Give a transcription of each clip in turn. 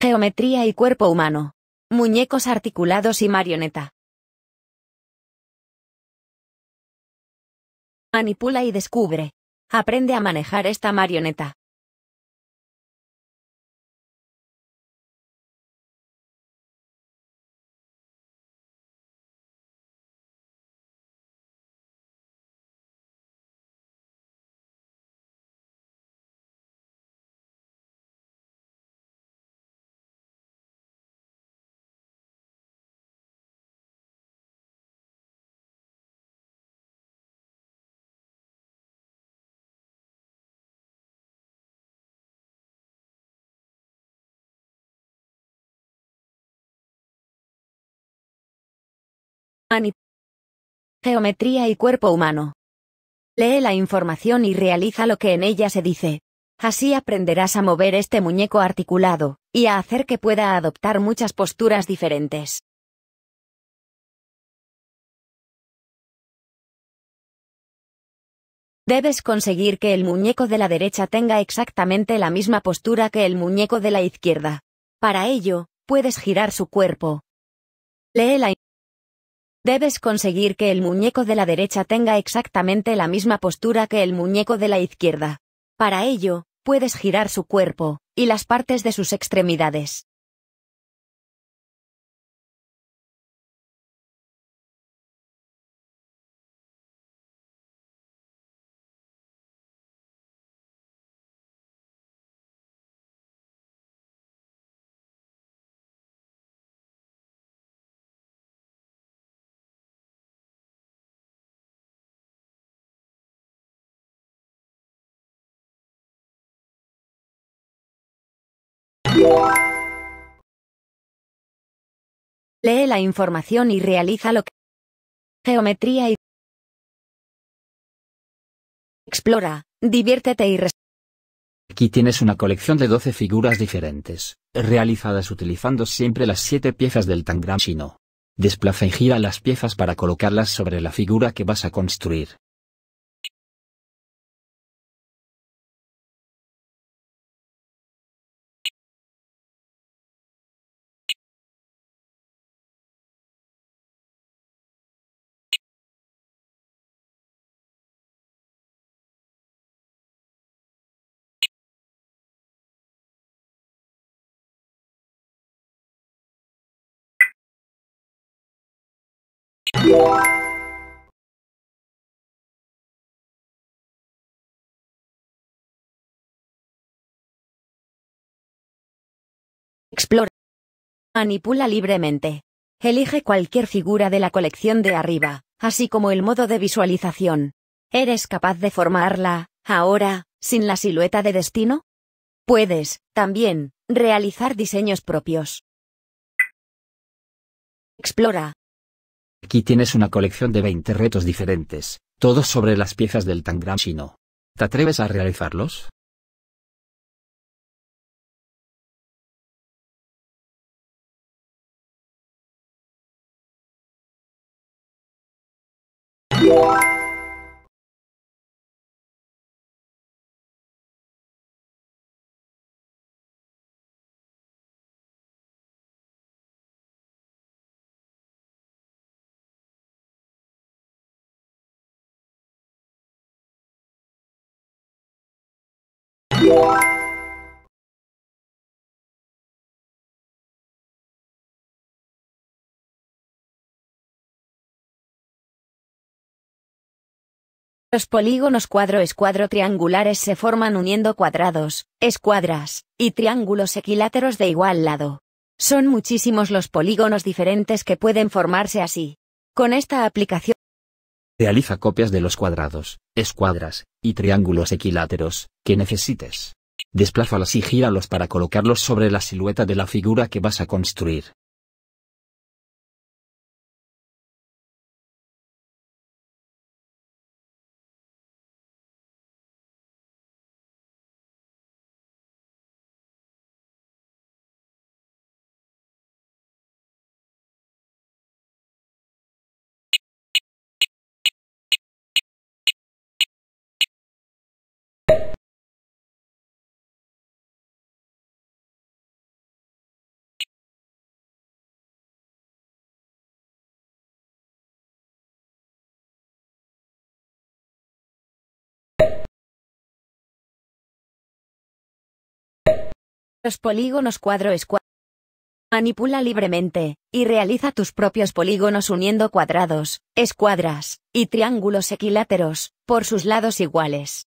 Geometría y cuerpo humano. Muñecos articulados y marioneta. Manipula y descubre. Aprende a manejar esta marioneta. Geometría y cuerpo humano. Lee la información y realiza lo que en ella se dice. Así aprenderás a mover este muñeco articulado, y a hacer que pueda adoptar muchas posturas diferentes. Debes conseguir que el muñeco de la derecha tenga exactamente la misma postura que el muñeco de la izquierda. Para ello, puedes girar su cuerpo. Lee la Debes conseguir que el muñeco de la derecha tenga exactamente la misma postura que el muñeco de la izquierda. Para ello, puedes girar su cuerpo, y las partes de sus extremidades. Lee la información y realiza lo que... Geometría y... Explora, diviértete y... Aquí tienes una colección de 12 figuras diferentes, realizadas utilizando siempre las 7 piezas del tangram chino. Desplaza y gira las piezas para colocarlas sobre la figura que vas a construir. Explora. Manipula libremente. Elige cualquier figura de la colección de arriba, así como el modo de visualización. ¿Eres capaz de formarla, ahora, sin la silueta de destino? Puedes, también, realizar diseños propios. Explora. Aquí tienes una colección de 20 retos diferentes, todos sobre las piezas del tangram chino. ¿Te atreves a realizarlos? Los polígonos cuadro-escuadro triangulares se forman uniendo cuadrados, escuadras, y triángulos equiláteros de igual lado. Son muchísimos los polígonos diferentes que pueden formarse así. Con esta aplicación Realiza copias de los cuadrados, escuadras, y triángulos equiláteros, que necesites. Desplázalos y gíralos para colocarlos sobre la silueta de la figura que vas a construir. Los polígonos cuadro es Manipula libremente, y realiza tus propios polígonos uniendo cuadrados, escuadras, y triángulos equiláteros, por sus lados iguales.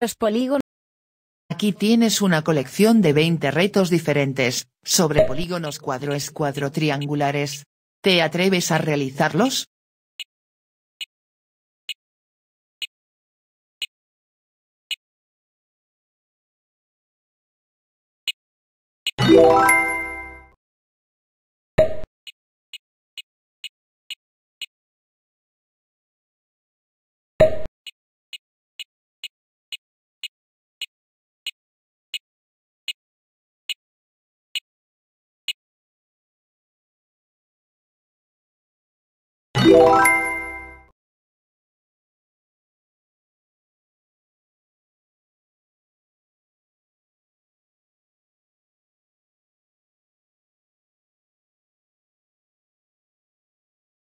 Los polígonos. Aquí tienes una colección de 20 retos diferentes, sobre polígonos cuadro escuadro triangulares. ¿Te atreves a realizarlos?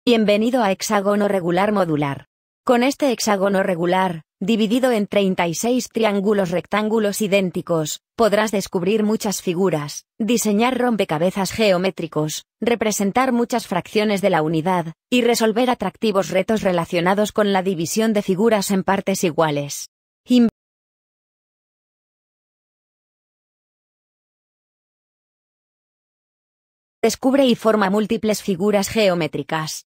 Bienvenido a hexágono regular modular. Con este hexágono regular, dividido en 36 triángulos rectángulos idénticos, podrás descubrir muchas figuras, diseñar rompecabezas geométricos, representar muchas fracciones de la unidad, y resolver atractivos retos relacionados con la división de figuras en partes iguales. Descubre y forma múltiples figuras geométricas.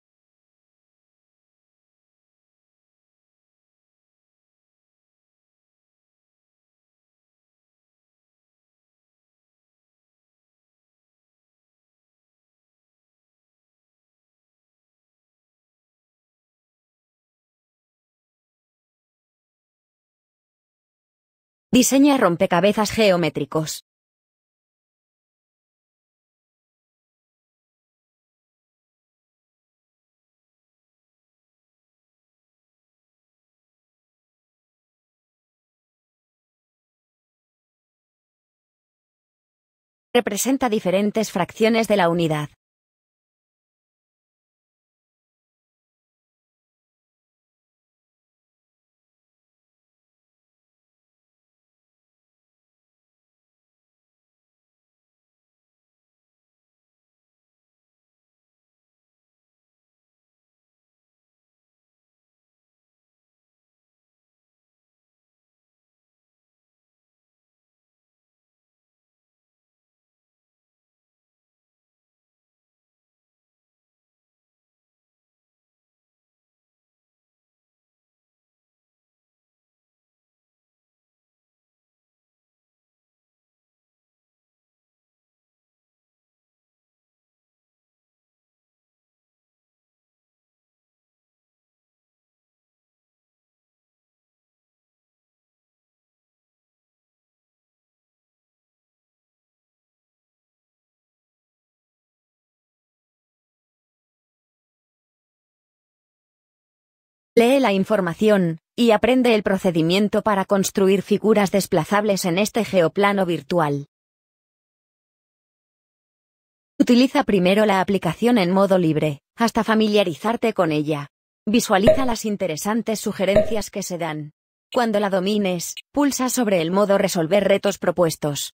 Diseña rompecabezas geométricos. Representa diferentes fracciones de la unidad. Lee la información, y aprende el procedimiento para construir figuras desplazables en este geoplano virtual. Utiliza primero la aplicación en modo libre, hasta familiarizarte con ella. Visualiza las interesantes sugerencias que se dan. Cuando la domines, pulsa sobre el modo Resolver retos propuestos.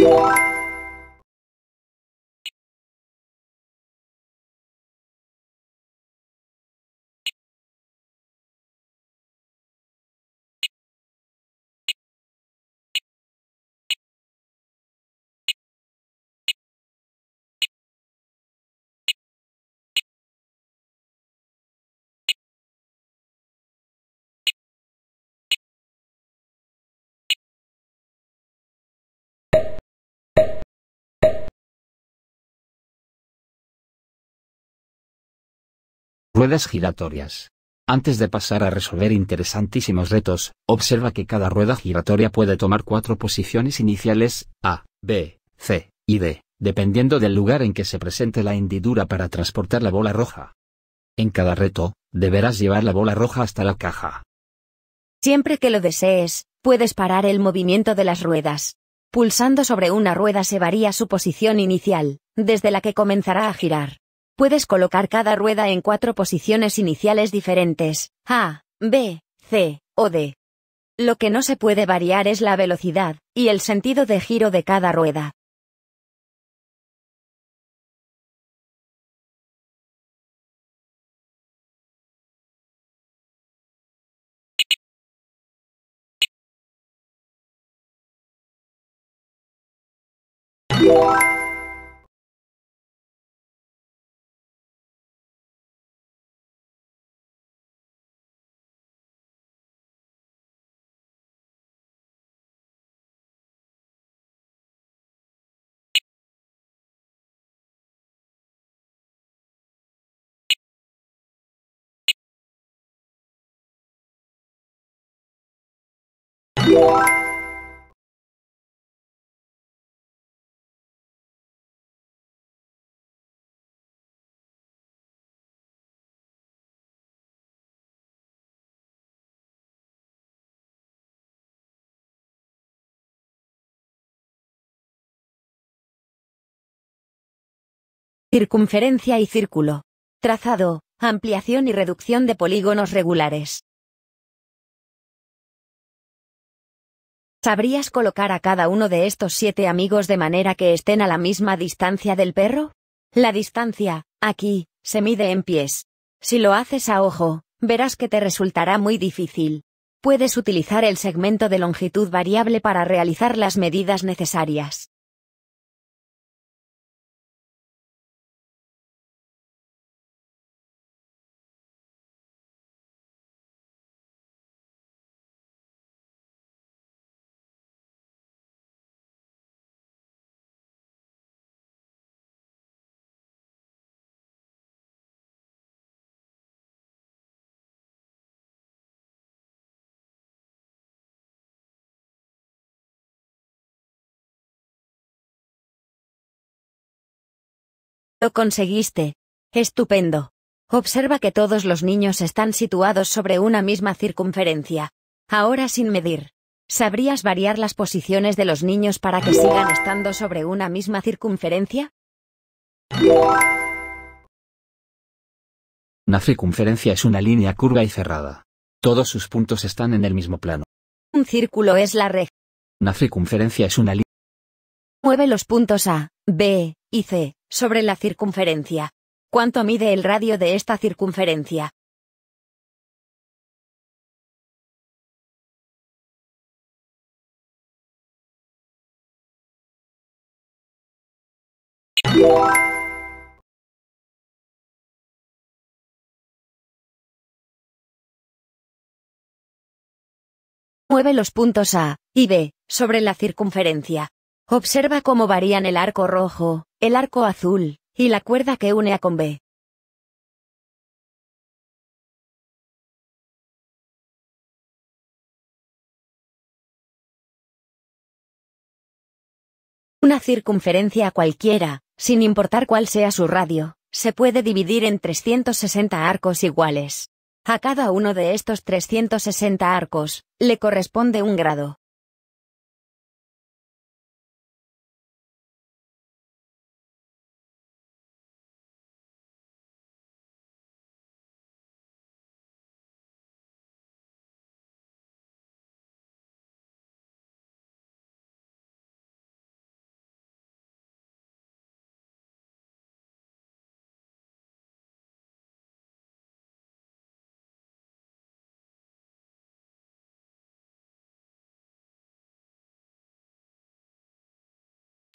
Thank Ruedas giratorias. Antes de pasar a resolver interesantísimos retos, observa que cada rueda giratoria puede tomar cuatro posiciones iniciales, A, B, C y D, dependiendo del lugar en que se presente la hendidura para transportar la bola roja. En cada reto, deberás llevar la bola roja hasta la caja. Siempre que lo desees, puedes parar el movimiento de las ruedas. Pulsando sobre una rueda se varía su posición inicial, desde la que comenzará a girar. Puedes colocar cada rueda en cuatro posiciones iniciales diferentes, A, B, C o D. Lo que no se puede variar es la velocidad y el sentido de giro de cada rueda. Yeah. Circunferencia y círculo. Trazado, ampliación y reducción de polígonos regulares. ¿Sabrías colocar a cada uno de estos siete amigos de manera que estén a la misma distancia del perro? La distancia, aquí, se mide en pies. Si lo haces a ojo, verás que te resultará muy difícil. Puedes utilizar el segmento de longitud variable para realizar las medidas necesarias. conseguiste. Estupendo. Observa que todos los niños están situados sobre una misma circunferencia. Ahora sin medir. ¿Sabrías variar las posiciones de los niños para que sigan estando sobre una misma circunferencia? Una circunferencia es una línea curva y cerrada. Todos sus puntos están en el mismo plano. Un círculo es la red. Una circunferencia es una línea. Mueve los puntos A, B, y c. sobre la circunferencia. ¿Cuánto mide el radio de esta circunferencia? Mueve los puntos A y B sobre la circunferencia. Observa cómo varían el arco rojo, el arco azul, y la cuerda que une A con B. Una circunferencia cualquiera, sin importar cuál sea su radio, se puede dividir en 360 arcos iguales. A cada uno de estos 360 arcos, le corresponde un grado.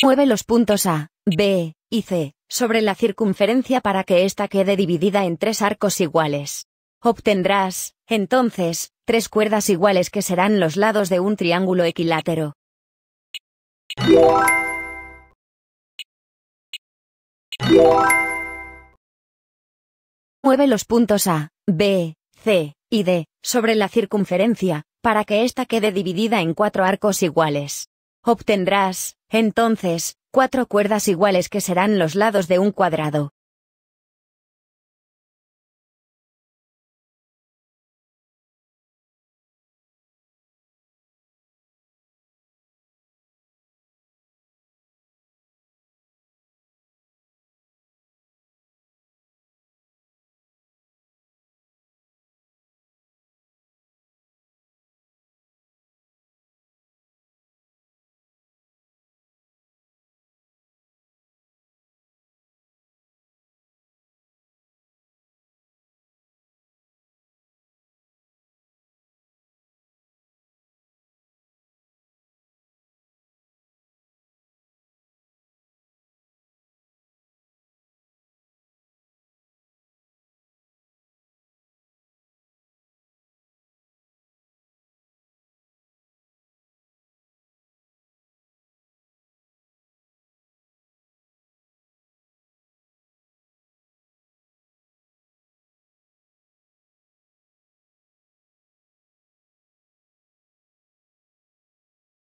Mueve los puntos A, B y C sobre la circunferencia para que ésta quede dividida en tres arcos iguales. Obtendrás, entonces, tres cuerdas iguales que serán los lados de un triángulo equilátero. Mueve los puntos A, B, C y D sobre la circunferencia, para que ésta quede dividida en cuatro arcos iguales. Obtendrás, entonces, cuatro cuerdas iguales que serán los lados de un cuadrado.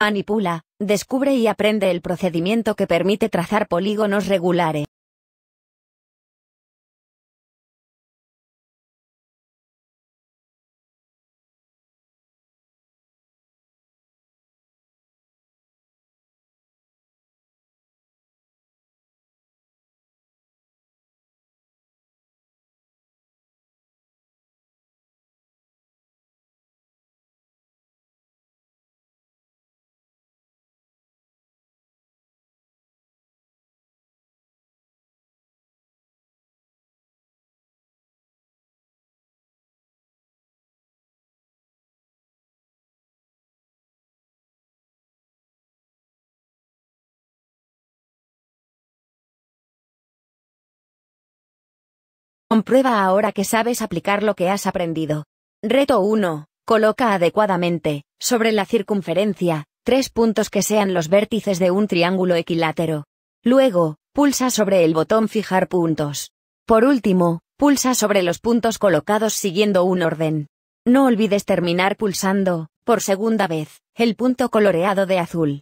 Manipula, descubre y aprende el procedimiento que permite trazar polígonos regulares. Comprueba ahora que sabes aplicar lo que has aprendido. Reto 1. Coloca adecuadamente, sobre la circunferencia, tres puntos que sean los vértices de un triángulo equilátero. Luego, pulsa sobre el botón Fijar puntos. Por último, pulsa sobre los puntos colocados siguiendo un orden. No olvides terminar pulsando, por segunda vez, el punto coloreado de azul.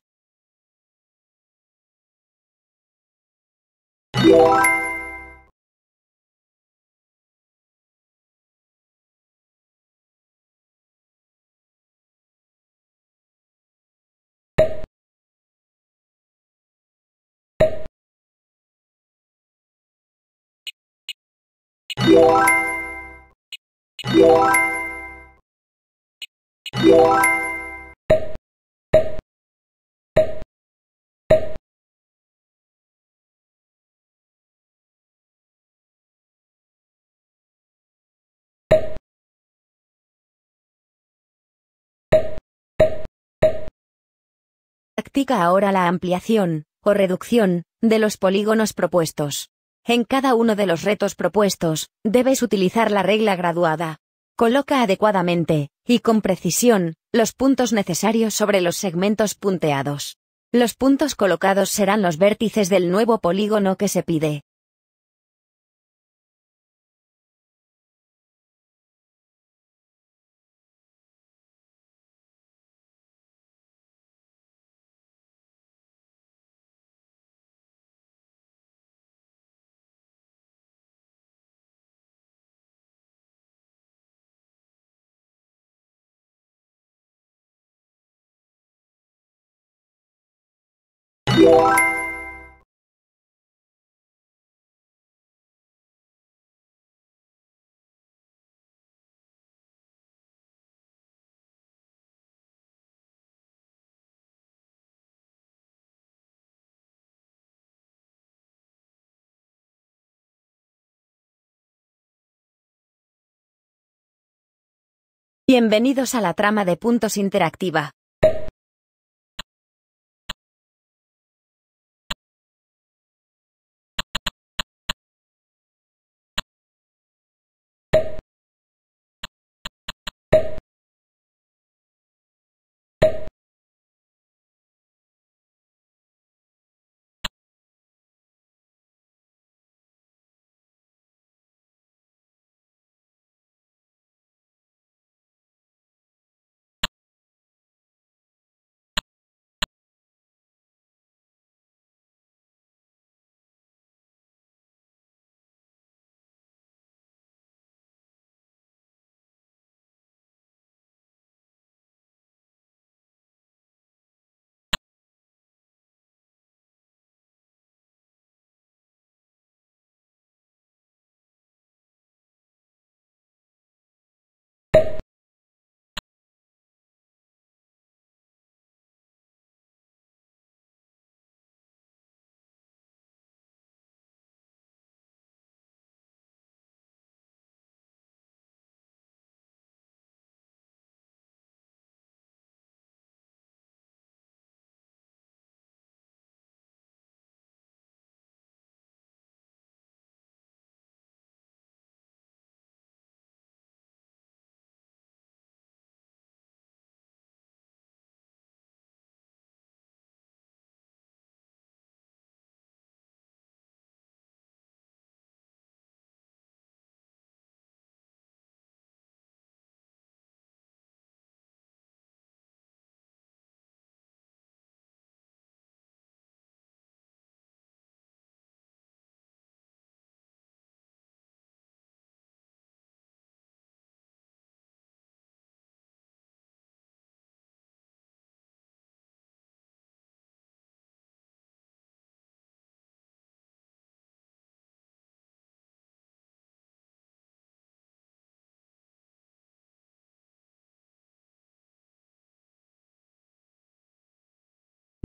Actica ahora la ampliación, o reducción, de los polígonos propuestos. En cada uno de los retos propuestos, debes utilizar la regla graduada. Coloca adecuadamente, y con precisión, los puntos necesarios sobre los segmentos punteados. Los puntos colocados serán los vértices del nuevo polígono que se pide. Bienvenidos a la trama de Puntos Interactiva.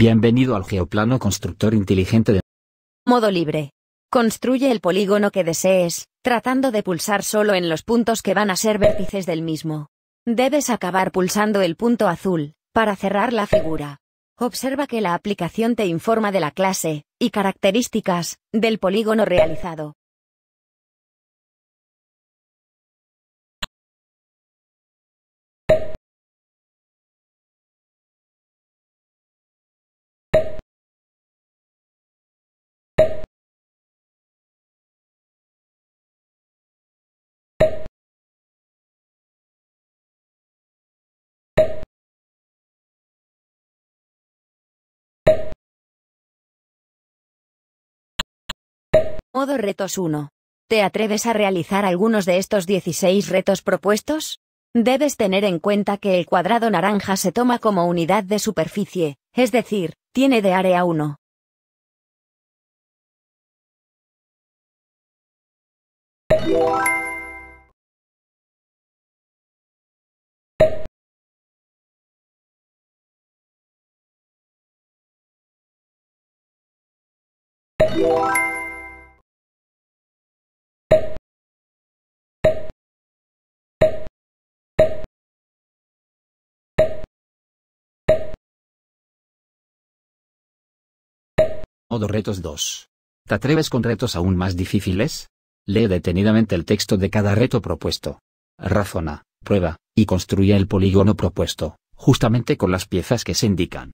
Bienvenido al geoplano constructor inteligente de modo libre. Construye el polígono que desees, tratando de pulsar solo en los puntos que van a ser vértices del mismo. Debes acabar pulsando el punto azul, para cerrar la figura. Observa que la aplicación te informa de la clase, y características, del polígono realizado. Modo Retos 1. ¿Te atreves a realizar algunos de estos 16 retos propuestos? Debes tener en cuenta que el cuadrado naranja se toma como unidad de superficie, es decir, tiene de área 1. Modo Retos 2. ¿Te atreves con retos aún más difíciles? Lee detenidamente el texto de cada reto propuesto. Razona, prueba, y construye el polígono propuesto, justamente con las piezas que se indican.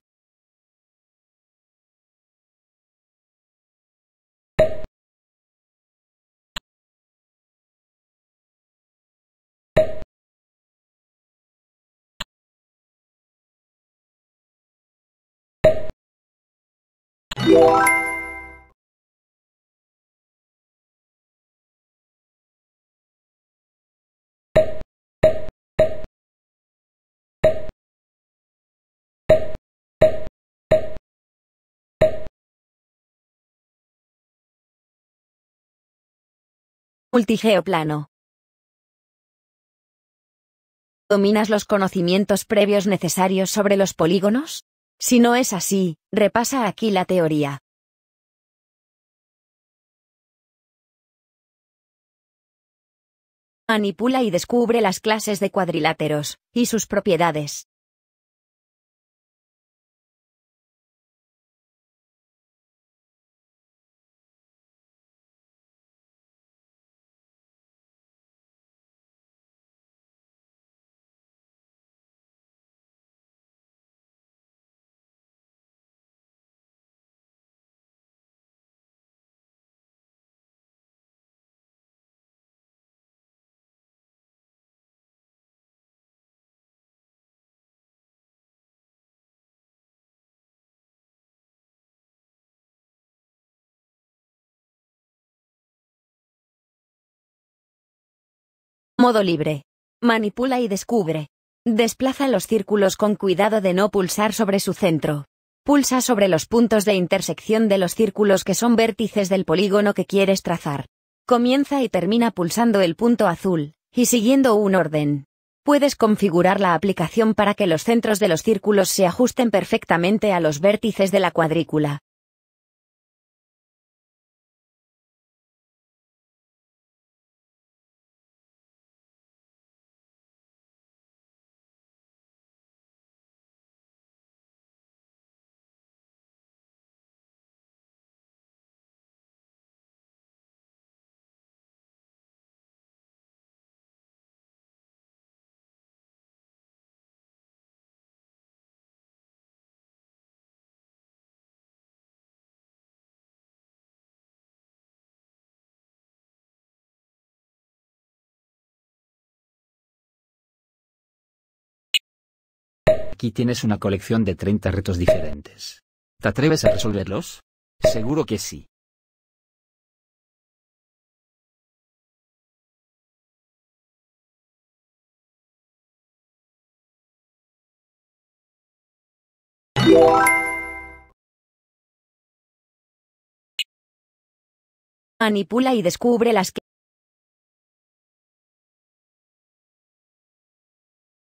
Multigeoplano. ¿Dominas los conocimientos previos necesarios sobre los polígonos? Si no es así, repasa aquí la teoría. Manipula y descubre las clases de cuadriláteros, y sus propiedades. Modo libre. Manipula y descubre. Desplaza los círculos con cuidado de no pulsar sobre su centro. Pulsa sobre los puntos de intersección de los círculos que son vértices del polígono que quieres trazar. Comienza y termina pulsando el punto azul, y siguiendo un orden. Puedes configurar la aplicación para que los centros de los círculos se ajusten perfectamente a los vértices de la cuadrícula. Aquí tienes una colección de 30 retos diferentes. ¿Te atreves a resolverlos? Seguro que sí. Manipula y descubre las que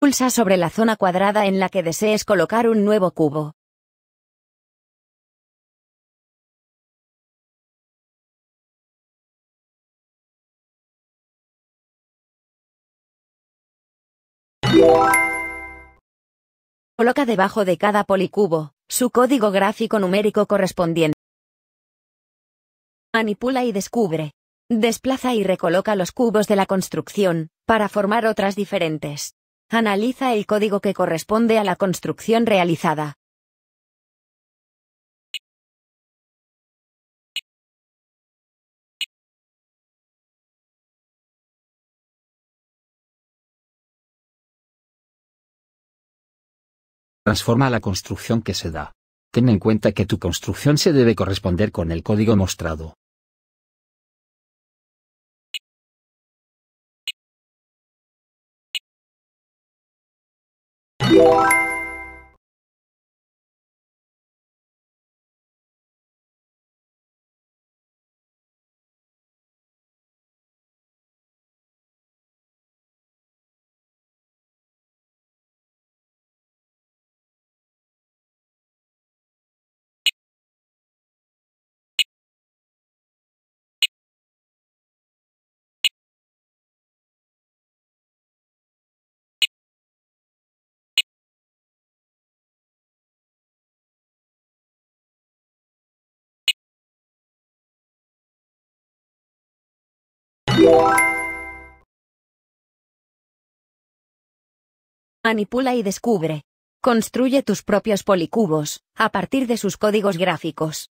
Pulsa sobre la zona cuadrada en la que desees colocar un nuevo cubo. Coloca debajo de cada policubo, su código gráfico numérico correspondiente. Manipula y descubre. Desplaza y recoloca los cubos de la construcción, para formar otras diferentes. Analiza el código que corresponde a la construcción realizada. Transforma la construcción que se da. Ten en cuenta que tu construcción se debe corresponder con el código mostrado. Música Manipula y descubre. Construye tus propios policubos, a partir de sus códigos gráficos.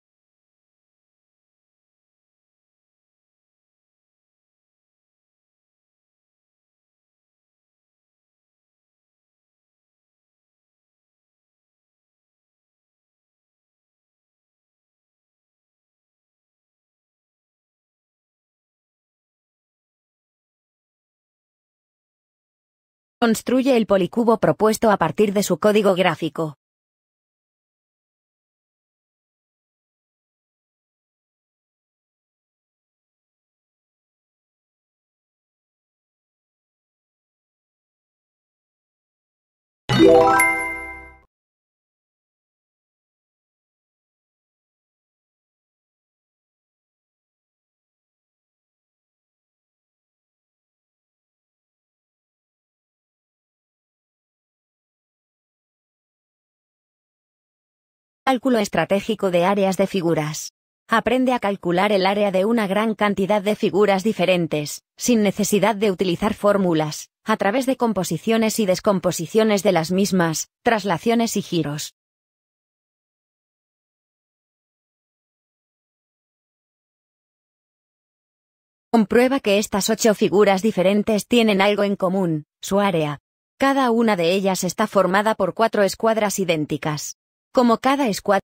Construye el policubo propuesto a partir de su código gráfico. cálculo estratégico de áreas de figuras. Aprende a calcular el área de una gran cantidad de figuras diferentes, sin necesidad de utilizar fórmulas, a través de composiciones y descomposiciones de las mismas, traslaciones y giros. Comprueba que estas ocho figuras diferentes tienen algo en común, su área. Cada una de ellas está formada por cuatro escuadras idénticas. Como cada escuadrón,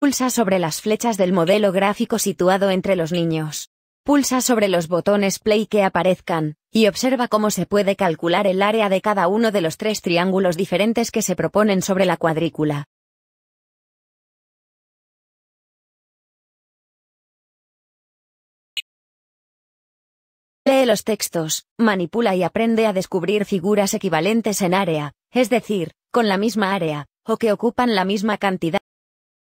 pulsa sobre las flechas del modelo gráfico situado entre los niños. Pulsa sobre los botones play que aparezcan, y observa cómo se puede calcular el área de cada uno de los tres triángulos diferentes que se proponen sobre la cuadrícula. Lee los textos, manipula y aprende a descubrir figuras equivalentes en área, es decir, con la misma área, o que ocupan la misma cantidad.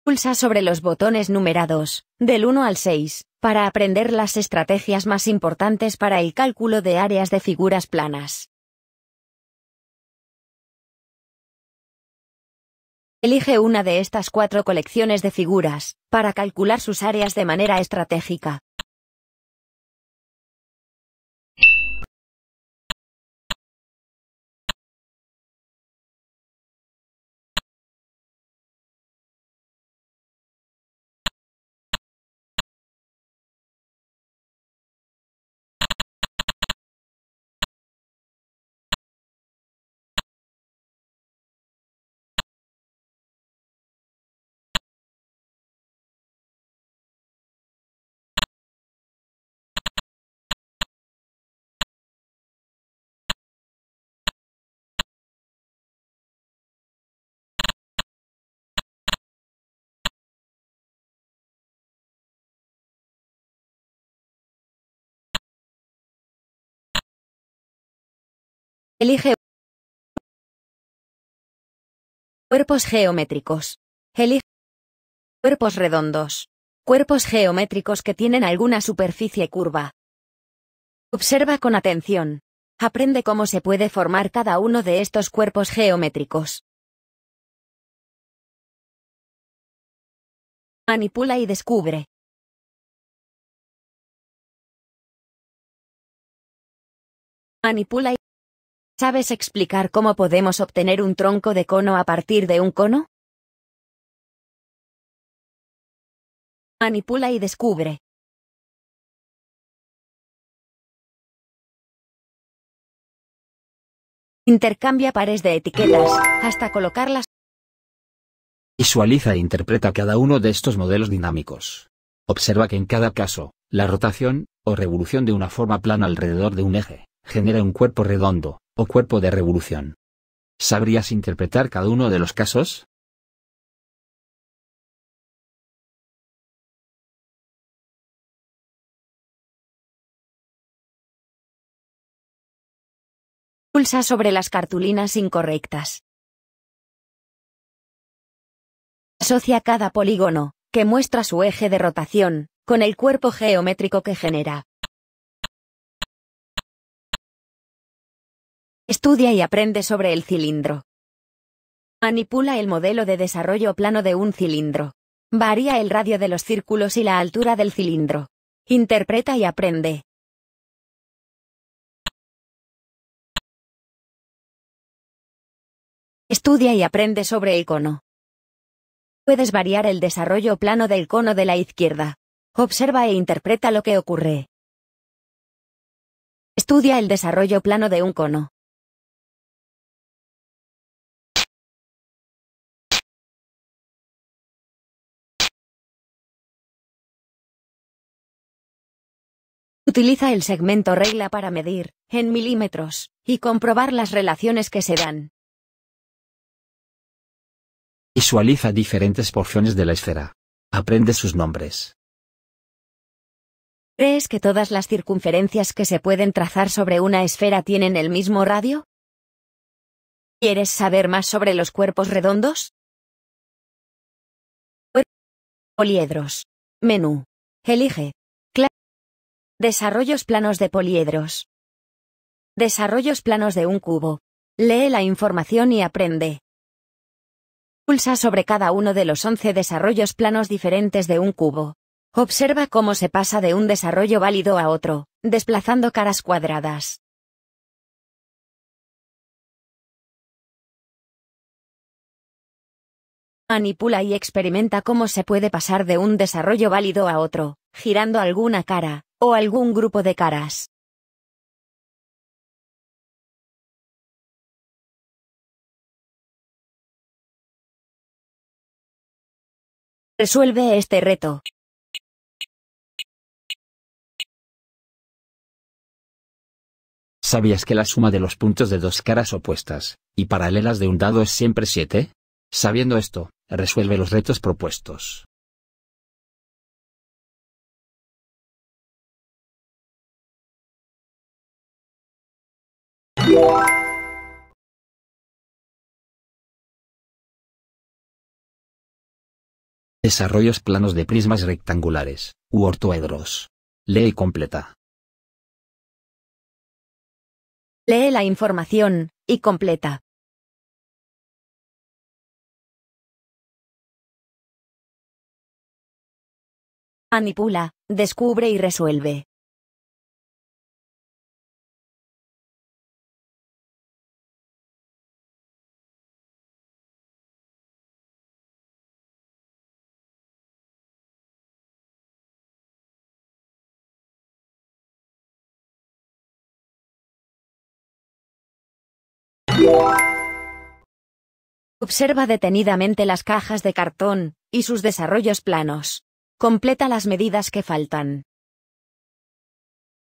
Pulsa sobre los botones numerados, del 1 al 6, para aprender las estrategias más importantes para el cálculo de áreas de figuras planas. Elige una de estas cuatro colecciones de figuras, para calcular sus áreas de manera estratégica. Elige cuerpos geométricos. Elige cuerpos redondos. Cuerpos geométricos que tienen alguna superficie curva. Observa con atención. Aprende cómo se puede formar cada uno de estos cuerpos geométricos. Manipula y descubre. Manipula y ¿Sabes explicar cómo podemos obtener un tronco de cono a partir de un cono? Manipula y descubre. Intercambia pares de etiquetas, hasta colocarlas. Visualiza e interpreta cada uno de estos modelos dinámicos. Observa que en cada caso, la rotación, o revolución de una forma plana alrededor de un eje, genera un cuerpo redondo, o oh cuerpo de revolución. ¿Sabrías interpretar cada uno de los casos? Pulsa sobre las cartulinas incorrectas. Asocia cada polígono, que muestra su eje de rotación, con el cuerpo geométrico que genera. Estudia y aprende sobre el cilindro. Manipula el modelo de desarrollo plano de un cilindro. Varía el radio de los círculos y la altura del cilindro. Interpreta y aprende. Estudia y aprende sobre el cono. Puedes variar el desarrollo plano del cono de la izquierda. Observa e interpreta lo que ocurre. Estudia el desarrollo plano de un cono. Utiliza el segmento regla para medir, en milímetros, y comprobar las relaciones que se dan. Visualiza diferentes porciones de la esfera. Aprende sus nombres. ¿Crees que todas las circunferencias que se pueden trazar sobre una esfera tienen el mismo radio? ¿Quieres saber más sobre los cuerpos redondos? Poliedros. Menú. Elige. Desarrollos planos de poliedros. Desarrollos planos de un cubo. Lee la información y aprende. Pulsa sobre cada uno de los 11 desarrollos planos diferentes de un cubo. Observa cómo se pasa de un desarrollo válido a otro, desplazando caras cuadradas. Manipula y experimenta cómo se puede pasar de un desarrollo válido a otro, girando alguna cara, o algún grupo de caras. Resuelve este reto. ¿Sabías que la suma de los puntos de dos caras opuestas y paralelas de un dado es siempre 7? Sabiendo esto, resuelve los retos propuestos. Desarrollos planos de prismas rectangulares, u ortoedros. Lee completa. Lee la información, y completa. Manipula, descubre y resuelve. Observa detenidamente las cajas de cartón, y sus desarrollos planos. Completa las medidas que faltan.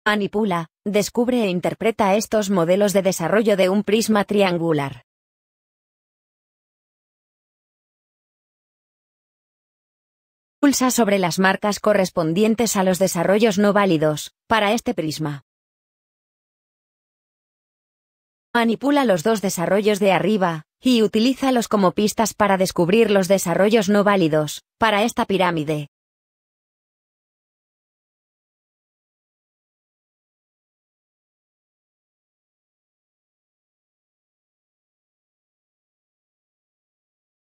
Manipula, descubre e interpreta estos modelos de desarrollo de un prisma triangular. Pulsa sobre las marcas correspondientes a los desarrollos no válidos, para este prisma. Manipula los dos desarrollos de arriba, y utilízalos como pistas para descubrir los desarrollos no válidos, para esta pirámide.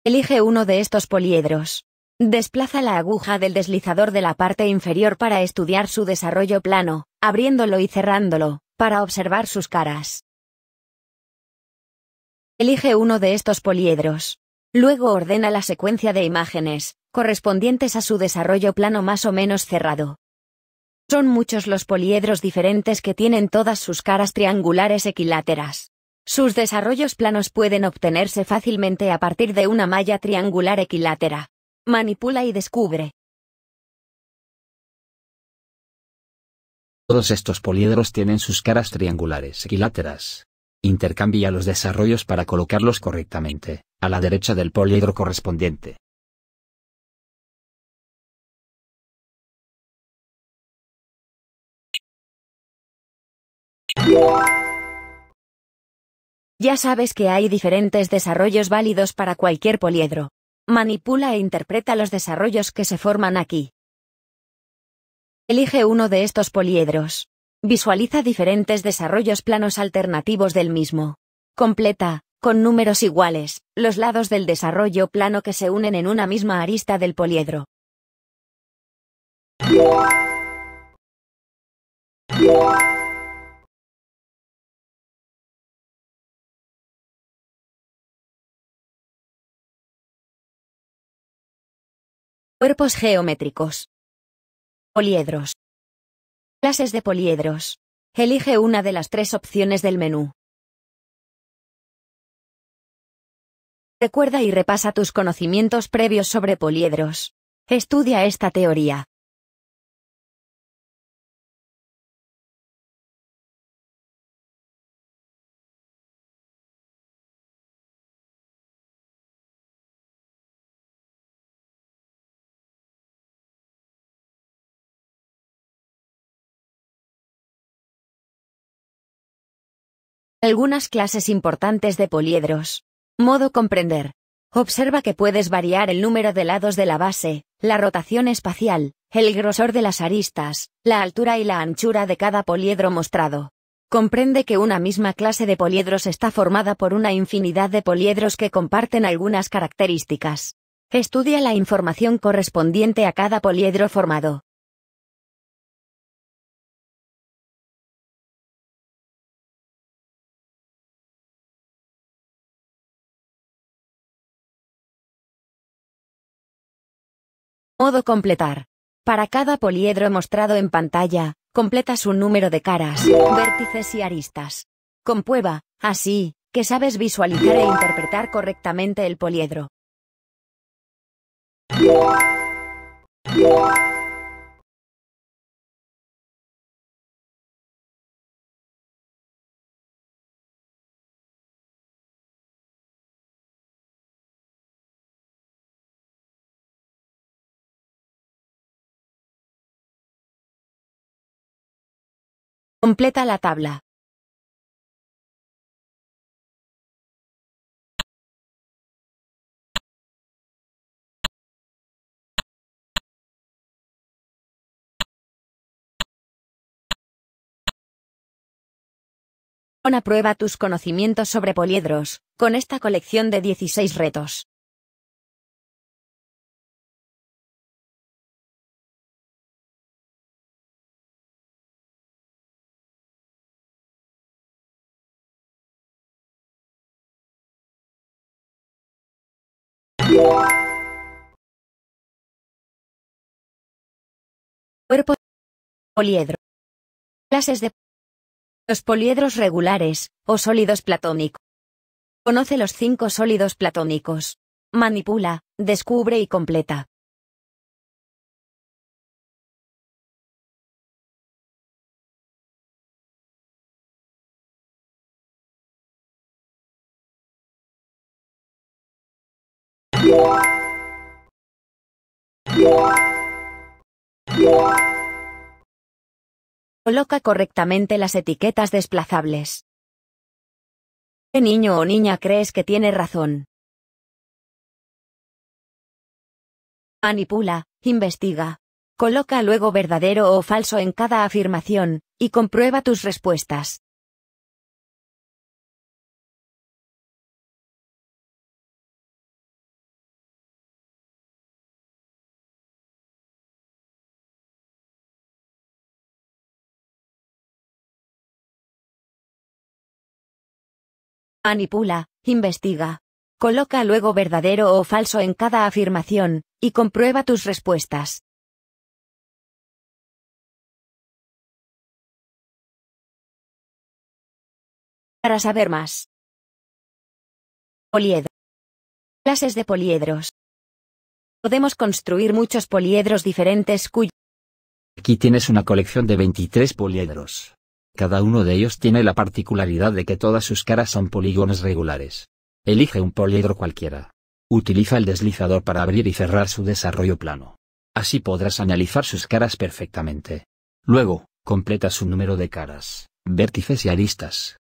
Elige uno de estos poliedros. Desplaza la aguja del deslizador de la parte inferior para estudiar su desarrollo plano, abriéndolo y cerrándolo, para observar sus caras. Elige uno de estos poliedros. Luego ordena la secuencia de imágenes, correspondientes a su desarrollo plano más o menos cerrado. Son muchos los poliedros diferentes que tienen todas sus caras triangulares equiláteras. Sus desarrollos planos pueden obtenerse fácilmente a partir de una malla triangular equilátera. Manipula y descubre. Todos estos poliedros tienen sus caras triangulares equiláteras. Intercambia los desarrollos para colocarlos correctamente, a la derecha del poliedro correspondiente. Ya sabes que hay diferentes desarrollos válidos para cualquier poliedro. Manipula e interpreta los desarrollos que se forman aquí. Elige uno de estos poliedros. Visualiza diferentes desarrollos planos alternativos del mismo. Completa, con números iguales, los lados del desarrollo plano que se unen en una misma arista del poliedro. Cuerpos geométricos. Poliedros. Clases de poliedros. Elige una de las tres opciones del menú. Recuerda y repasa tus conocimientos previos sobre poliedros. Estudia esta teoría. Algunas clases importantes de poliedros. Modo comprender. Observa que puedes variar el número de lados de la base, la rotación espacial, el grosor de las aristas, la altura y la anchura de cada poliedro mostrado. Comprende que una misma clase de poliedros está formada por una infinidad de poliedros que comparten algunas características. Estudia la información correspondiente a cada poliedro formado. Modo completar. Para cada poliedro mostrado en pantalla, completa su número de caras, vértices y aristas. Comprueba, así, que sabes visualizar e interpretar correctamente el poliedro. Completa la tabla. Pon a prueba tus conocimientos sobre poliedros, con esta colección de 16 retos. poliedro. Clases de los poliedros regulares, o sólidos platónicos. Conoce los cinco sólidos platónicos. Manipula, descubre y completa. Coloca correctamente las etiquetas desplazables. ¿Qué niño o niña crees que tiene razón? Manipula, investiga. Coloca luego verdadero o falso en cada afirmación, y comprueba tus respuestas. Manipula, investiga. Coloca luego verdadero o falso en cada afirmación, y comprueba tus respuestas. Para saber más. Poliedro. Clases de poliedros. Podemos construir muchos poliedros diferentes cuyo... Aquí tienes una colección de 23 poliedros. Cada uno de ellos tiene la particularidad de que todas sus caras son polígonos regulares. Elige un poliedro cualquiera. Utiliza el deslizador para abrir y cerrar su desarrollo plano. Así podrás analizar sus caras perfectamente. Luego, completa su número de caras, vértices y aristas.